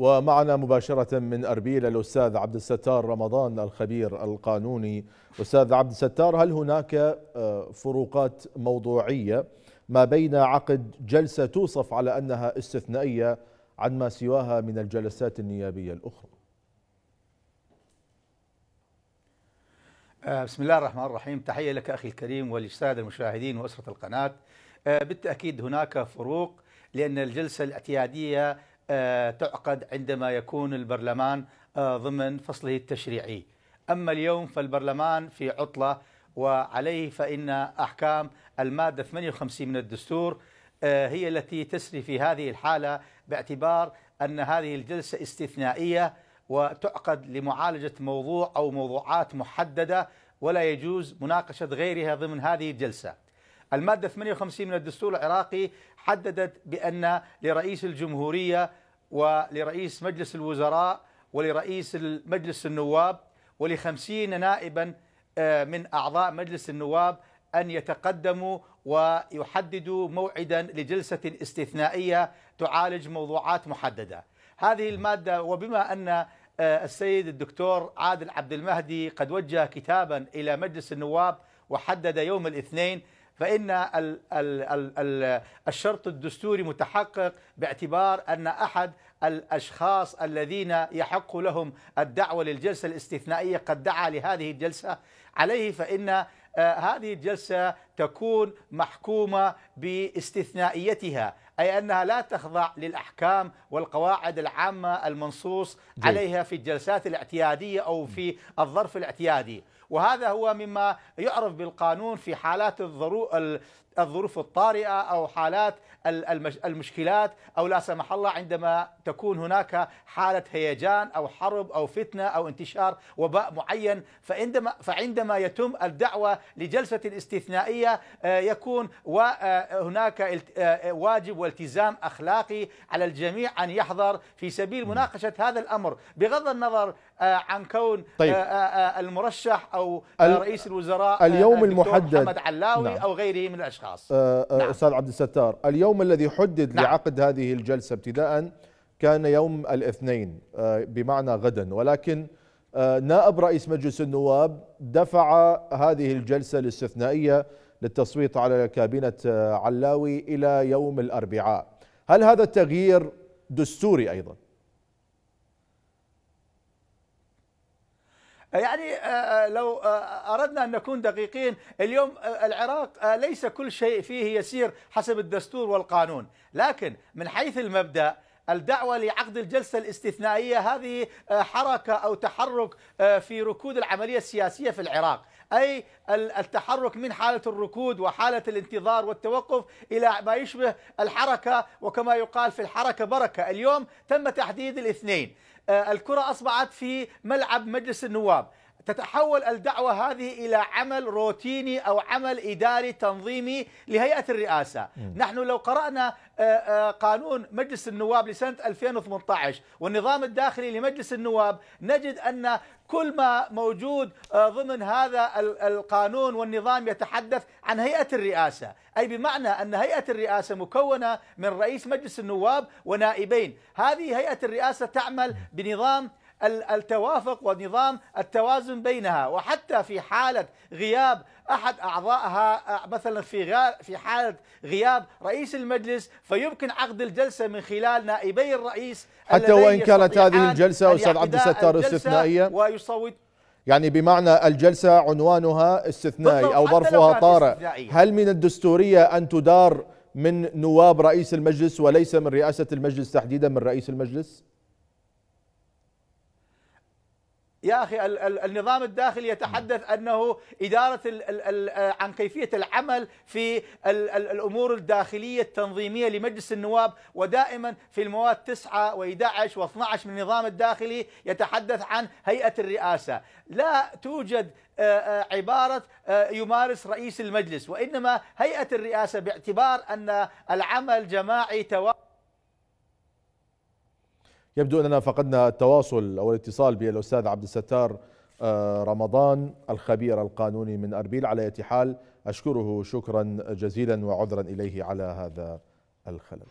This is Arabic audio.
ومعنا مباشرة من أربيل الأستاذ عبد الستار رمضان الخبير القانوني أستاذ عبد الستار هل هناك آه، فروقات موضوعية ما بين عقد جلسة توصف على أنها استثنائية عن ما سواها من الجلسات النيابية الأخرى آه، بسم الله الرحمن الرحيم تحية لك أخي الكريم وللسادة المشاهدين وأسرة القناة آه، بالتأكيد هناك فروق لأن الجلسة الاعتيادية آه، تعقد عندما يكون البرلمان آه، ضمن فصله التشريعي أما اليوم فالبرلمان في عطلة وعليه فإن أحكام المادة 58 من الدستور آه، هي التي تسري في هذه الحالة باعتبار أن هذه الجلسة استثنائية وتعقد لمعالجة موضوع أو موضوعات محددة ولا يجوز مناقشة غيرها ضمن هذه الجلسة المادة 58 من الدستور العراقي حددت بأن لرئيس الجمهورية ولرئيس مجلس الوزراء ولرئيس مجلس النواب ولخمسين نائبا آه، من أعضاء مجلس النواب أن يتقدموا ويحددوا موعدا لجلسة استثنائية تعالج موضوعات محددة هذه المادة وبما أن آه، السيد الدكتور عادل عبد المهدي قد وجه كتابا إلى مجلس النواب وحدد يوم الاثنين فإن الشرط الدستوري متحقق باعتبار أن أحد الأشخاص الذين يحق لهم الدعوة للجلسة الاستثنائية قد دعا لهذه الجلسة عليه فإن آه، هذه الجلسة تكون محكومة باستثنائيتها أي أنها لا تخضع للأحكام والقواعد العامة المنصوص عليها في الجلسات الاعتيادية أو في الظرف الاعتيادي وهذا هو مما يعرف بالقانون في حالات الظروف الطارئة أو حالات المشكلات أو لا سمح الله عندما تكون هناك حالة هيجان أو حرب أو فتنة أو انتشار وباء معين فعندما, فعندما يتم الدعوة لجلسة استثنائية آه، يكون وهناك آه، آه، واجب والتزام أخلاقي على الجميع أن يحضر في سبيل مناقشة هذا الأمر بغض النظر آه، عن كون طيب. آه، آه، المرشح أو رئيس الوزراء اليوم المحدد محمد علاوي نعم. أو غيره من الأشخاص نعم. أستاذ نعم. عبد الستار اليوم الذي حدد نعم. لعقد هذه الجلسة ابتداء كان يوم الاثنين بمعنى غدا ولكن آه، نائب رئيس مجلس النواب دفع هذه الجلسة الاستثنائية للتصويت على كابينة آه، علاوي إلى يوم الأربعاء هل هذا التغيير دستوري أيضا؟ يعني آه، لو أردنا أن نكون دقيقين اليوم العراق ليس كل شيء فيه يسير حسب الدستور والقانون لكن من حيث المبدأ الدعوة لعقد الجلسة الاستثنائية هذه آه، حركة أو تحرك آه، في ركود العملية السياسية في العراق أي التحرك من حالة الركود وحالة الانتظار والتوقف إلى ما يشبه الحركة وكما يقال في الحركة بركة اليوم تم تحديد الاثنين آه، الكرة أصبحت في ملعب مجلس النواب تتحول الدعوة هذه إلى عمل روتيني أو عمل إداري تنظيمي لهيئة الرئاسة م. نحن لو قرأنا آه، آه، قانون مجلس النواب لسنة 2018 والنظام الداخلي لمجلس النواب نجد أن كل ما موجود آه، ضمن هذا القانون والنظام يتحدث عن هيئة الرئاسة أي بمعنى أن هيئة الرئاسة مكونة من رئيس مجلس النواب ونائبين هذه هيئة الرئاسة تعمل بنظام التوافق ونظام التوازن بينها وحتى في حالة غياب أحد أعضائها مثلا في في حالة غياب رئيس المجلس فيمكن عقد الجلسة من خلال نائبي الرئيس حتى وإن كانت هذه الجلسة أستاذ عبد الستار استثنائية ويصوت يعني بمعنى الجلسة عنوانها استثنائي أو ظرفها طارئ هل من الدستورية أن تدار من نواب رئيس المجلس وليس من رئاسة المجلس تحديدا من رئيس المجلس؟ يا أخي النظام الداخلي يتحدث أنه إدارة آه، عن كيفية العمل في الأمور الداخلية التنظيمية لمجلس النواب ودائما في المواد 9 و11 و12 من النظام الداخلي يتحدث عن هيئة الرئاسة لا توجد آه، آه، عبارة يمارس رئيس المجلس وإنما هيئة الرئاسة باعتبار أن العمل جماعي توافق يبدو أننا فقدنا التواصل أو الاتصال بالأستاذ عبد الستار آه، رمضان الخبير القانوني من أربيل على أية حال أشكره شكرا جزيلا وعذرا إليه على هذا الخلل